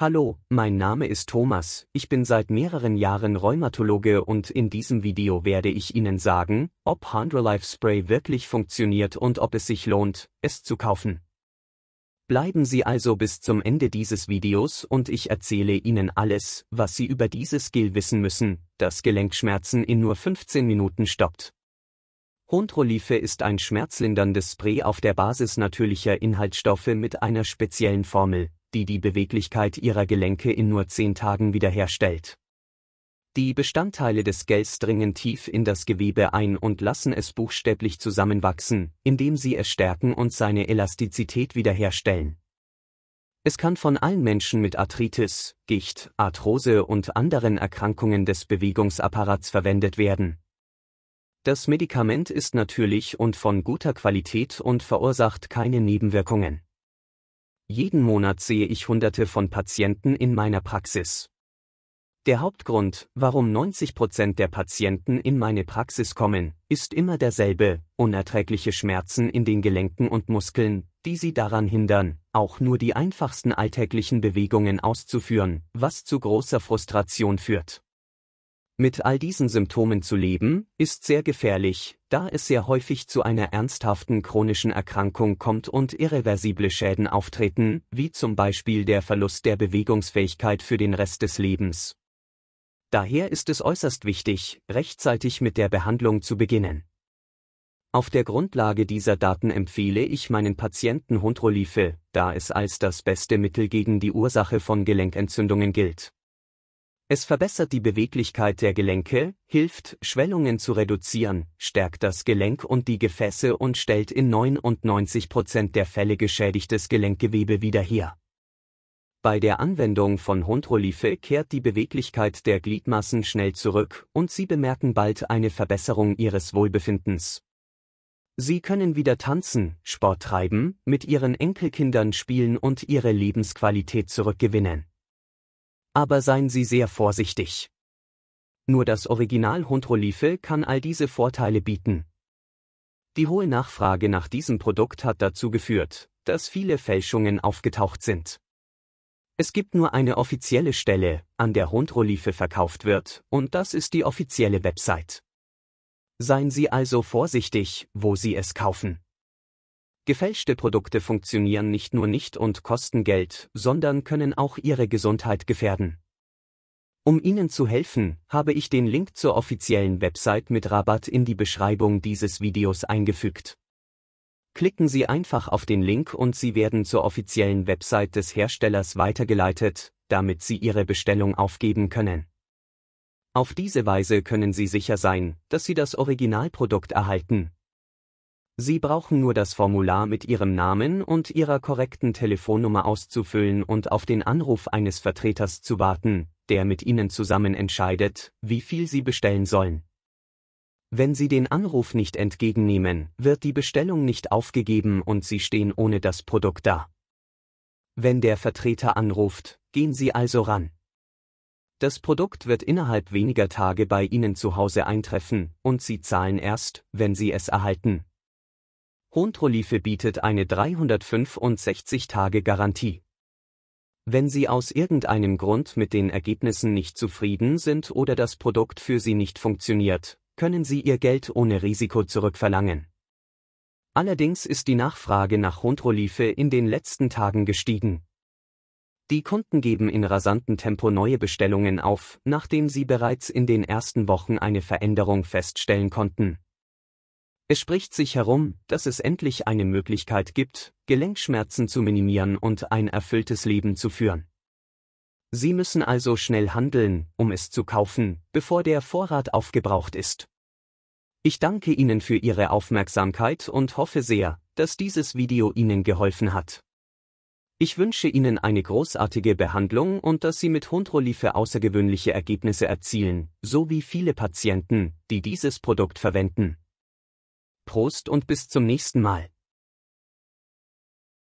Hallo, mein Name ist Thomas, ich bin seit mehreren Jahren Rheumatologe und in diesem Video werde ich Ihnen sagen, ob Hondrolife Spray wirklich funktioniert und ob es sich lohnt, es zu kaufen. Bleiben Sie also bis zum Ende dieses Videos und ich erzähle Ihnen alles, was Sie über dieses Gel wissen müssen, das Gelenkschmerzen in nur 15 Minuten stoppt. Hondrolife ist ein schmerzlinderndes Spray auf der Basis natürlicher Inhaltsstoffe mit einer speziellen Formel, die die Beweglichkeit ihrer Gelenke in nur zehn Tagen wiederherstellt. Die Bestandteile des Gels dringen tief in das Gewebe ein und lassen es buchstäblich zusammenwachsen, indem sie es stärken und seine Elastizität wiederherstellen. Es kann von allen Menschen mit Arthritis, Gicht, Arthrose und anderen Erkrankungen des Bewegungsapparats verwendet werden. Das Medikament ist natürlich und von guter Qualität und verursacht keine Nebenwirkungen. Jeden Monat sehe ich Hunderte von Patienten in meiner Praxis. Der Hauptgrund, warum 90 Prozent der Patienten in meine Praxis kommen, ist immer derselbe, unerträgliche Schmerzen in den Gelenken und Muskeln, die sie daran hindern, auch nur die einfachsten alltäglichen Bewegungen auszuführen, was zu großer Frustration führt. Mit all diesen Symptomen zu leben, ist sehr gefährlich, da es sehr häufig zu einer ernsthaften chronischen Erkrankung kommt und irreversible Schäden auftreten, wie zum Beispiel der Verlust der Bewegungsfähigkeit für den Rest des Lebens. Daher ist es äußerst wichtig, rechtzeitig mit der Behandlung zu beginnen. Auf der Grundlage dieser Daten empfehle ich meinen Patienten Hundrolife, da es als das beste Mittel gegen die Ursache von Gelenkentzündungen gilt. Es verbessert die Beweglichkeit der Gelenke, hilft, Schwellungen zu reduzieren, stärkt das Gelenk und die Gefäße und stellt in 99% Prozent der Fälle geschädigtes Gelenkgewebe wieder her. Bei der Anwendung von Hundrolife kehrt die Beweglichkeit der Gliedmaßen schnell zurück und Sie bemerken bald eine Verbesserung Ihres Wohlbefindens. Sie können wieder tanzen, Sport treiben, mit Ihren Enkelkindern spielen und Ihre Lebensqualität zurückgewinnen aber seien Sie sehr vorsichtig. Nur das Original Hundrolife kann all diese Vorteile bieten. Die hohe Nachfrage nach diesem Produkt hat dazu geführt, dass viele Fälschungen aufgetaucht sind. Es gibt nur eine offizielle Stelle, an der Hundrolife verkauft wird, und das ist die offizielle Website. Seien Sie also vorsichtig, wo Sie es kaufen. Gefälschte Produkte funktionieren nicht nur nicht und kosten Geld, sondern können auch Ihre Gesundheit gefährden. Um Ihnen zu helfen, habe ich den Link zur offiziellen Website mit Rabatt in die Beschreibung dieses Videos eingefügt. Klicken Sie einfach auf den Link und Sie werden zur offiziellen Website des Herstellers weitergeleitet, damit Sie Ihre Bestellung aufgeben können. Auf diese Weise können Sie sicher sein, dass Sie das Originalprodukt erhalten, Sie brauchen nur das Formular mit Ihrem Namen und Ihrer korrekten Telefonnummer auszufüllen und auf den Anruf eines Vertreters zu warten, der mit Ihnen zusammen entscheidet, wie viel Sie bestellen sollen. Wenn Sie den Anruf nicht entgegennehmen, wird die Bestellung nicht aufgegeben und Sie stehen ohne das Produkt da. Wenn der Vertreter anruft, gehen Sie also ran. Das Produkt wird innerhalb weniger Tage bei Ihnen zu Hause eintreffen, und Sie zahlen erst, wenn Sie es erhalten. Hohntolife bietet eine 365-Tage-Garantie. Wenn Sie aus irgendeinem Grund mit den Ergebnissen nicht zufrieden sind oder das Produkt für Sie nicht funktioniert, können Sie Ihr Geld ohne Risiko zurückverlangen. Allerdings ist die Nachfrage nach Hohntolife in den letzten Tagen gestiegen. Die Kunden geben in rasantem Tempo neue Bestellungen auf, nachdem sie bereits in den ersten Wochen eine Veränderung feststellen konnten. Es spricht sich herum, dass es endlich eine Möglichkeit gibt, Gelenkschmerzen zu minimieren und ein erfülltes Leben zu führen. Sie müssen also schnell handeln, um es zu kaufen, bevor der Vorrat aufgebraucht ist. Ich danke Ihnen für Ihre Aufmerksamkeit und hoffe sehr, dass dieses Video Ihnen geholfen hat. Ich wünsche Ihnen eine großartige Behandlung und dass Sie mit Hundrolife außergewöhnliche Ergebnisse erzielen, so wie viele Patienten, die dieses Produkt verwenden. Prost und bis zum nächsten Mal.